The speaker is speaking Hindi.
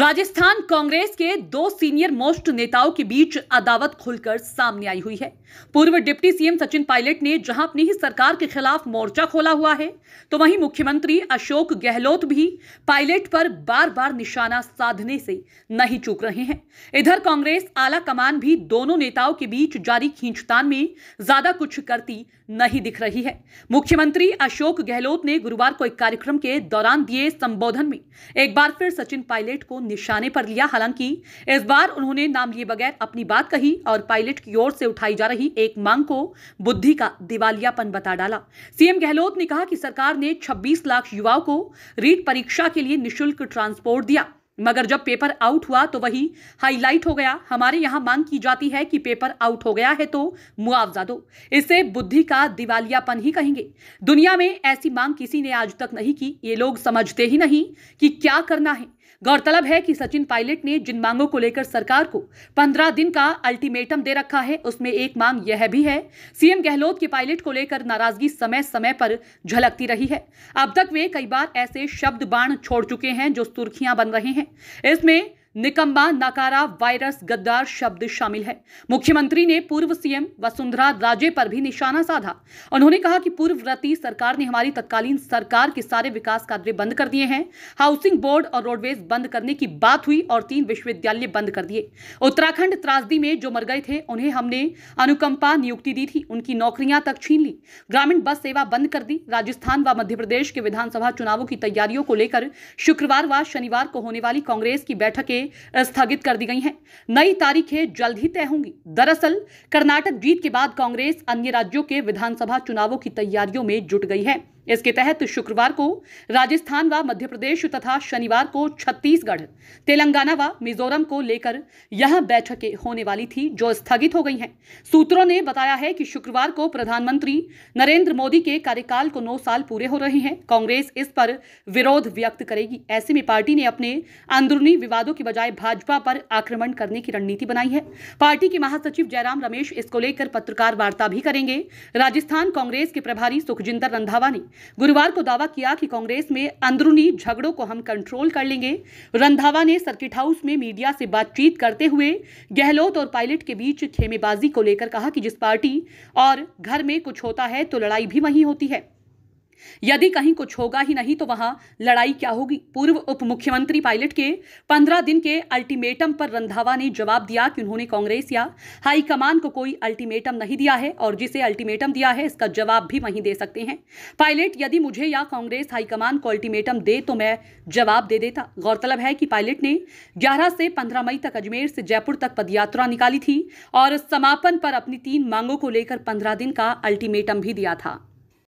राजस्थान कांग्रेस के दो सीनियर मोस्ट नेताओं के बीच अदावत खुलकर सामने आई हुई है पूर्व डिप्टी सीएम सचिन पायलट ने जहां अपनी ही सरकार के खिलाफ मोर्चा खोला हुआ है तो वहीं मुख्यमंत्री अशोक गहलोत भी पायलट पर बार बार निशाना साधने से नहीं चूक रहे हैं इधर कांग्रेस आला कमान भी दोनों नेताओं के बीच जारी खींचतान में ज्यादा कुछ करती नहीं दिख रही है मुख्यमंत्री अशोक गहलोत ने गुरुवार को एक कार्यक्रम के दौरान दिए संबोधन में एक बार फिर सचिन पायलट को निशाने पर लिया हालांकि इस बार उन्होंने नाम लिए बगैर अपनी बात कही और पायलट की ओर से उठाई जा रही एक मांग को बुद्धि का दिवालियापन बता डाला सीएम गहलोत ने कहा कि सरकार ने 26 लाख युवाओं को रीट परीक्षा के लिए निशुल्क ट्रांसपोर्ट दिया मगर जब पेपर आउट हुआ तो वही हाईलाइट हो गया हमारे यहाँ मांग की जाती है कि पेपर आउट हो गया है तो मुआवजा दो इसे बुद्धि का दिवालियापन ही कहेंगे दुनिया में ऐसी मांग किसी ने आज तक नहीं की ये लोग समझते ही नहीं कि क्या करना है गौरतलब है कि सचिन पायलट ने जिन मांगों को लेकर सरकार को पंद्रह दिन का अल्टीमेटम दे रखा है उसमें एक मांग यह भी है सीएम गहलोत के पायलट को लेकर नाराजगी समय समय पर झलकती रही है अब तक वे कई बार ऐसे शब्द बाण छोड़ चुके हैं जो सुर्खियां बन रहे हैं इसमें निकम्बा नकारा वायरस गद्दार शब्द शामिल है मुख्यमंत्री ने पूर्व सीएम वसुंधरा राजे पर भी निशाना साधा उन्होंने कहा कि पूर्वव्रती सरकार ने हमारी तत्कालीन सरकार के सारे विकास कार्य बंद कर दिए हैं हाउसिंग बोर्ड और रोडवेज बंद करने की बात हुई और तीन विश्वविद्यालय बंद कर दिए उत्तराखंड त्रासदी में जो मर गए थे उन्हें हमने अनुकंपा नियुक्ति दी थी उनकी नौकरियां तक छीन ली ग्रामीण बस सेवा बंद कर दी राजस्थान व मध्य प्रदेश के विधानसभा चुनावों की तैयारियों को लेकर शुक्रवार व शनिवार को होने वाली कांग्रेस की बैठकें स्थगित कर दी गई हैं नई तारीखें जल्द ही तय होंगी दरअसल कर्नाटक जीत के बाद कांग्रेस अन्य राज्यों के विधानसभा चुनावों की तैयारियों में जुट गई है इसके तहत शुक्रवार को राजस्थान व मध्य प्रदेश तथा शनिवार को छत्तीसगढ़ तेलंगाना व मिजोरम को लेकर यह बैठकें होने वाली थी जो स्थगित हो गई हैं सूत्रों ने बताया है कि शुक्रवार को प्रधानमंत्री नरेंद्र मोदी के कार्यकाल को नौ साल पूरे हो रहे हैं कांग्रेस इस पर विरोध व्यक्त करेगी ऐसे में पार्टी ने अपने अंदरूनी विवादों की बजाय भाजपा पर आक्रमण करने की रणनीति बनाई है पार्टी के महासचिव जयराम रमेश इसको लेकर पत्रकार वार्ता भी करेंगे राजस्थान कांग्रेस के प्रभारी सुखजिंदर रंधावा ने गुरुवार को दावा किया कि कांग्रेस में अंदरूनी झगड़ों को हम कंट्रोल कर लेंगे रंधावा ने सर्किट हाउस में मीडिया से बातचीत करते हुए गहलोत और पायलट के बीच खेमेबाजी को लेकर कहा कि जिस पार्टी और घर में कुछ होता है तो लड़ाई भी वहीं होती है यदि कहीं कुछ होगा ही नहीं तो वहां लड़ाई क्या होगी पूर्व उप मुख्यमंत्री पायलट के पंद्रह दिन के अल्टीमेटम पर रंधावा ने जवाब दिया कि उन्होंने कांग्रेस या हाईकमान को कोई अल्टीमेटम नहीं दिया है और जिसे अल्टीमेटम दिया है इसका जवाब भी वहीं दे सकते हैं पायलट यदि मुझे या कांग्रेस हाईकमान को अल्टीमेटम दे तो मैं जवाब दे देता गौरतलब है कि पायलट ने ग्यारह से पंद्रह मई तक अजमेर से जयपुर तक पदयात्रा निकाली थी और समापन पर अपनी तीन मांगों को लेकर पंद्रह दिन का अल्टीमेटम भी दिया था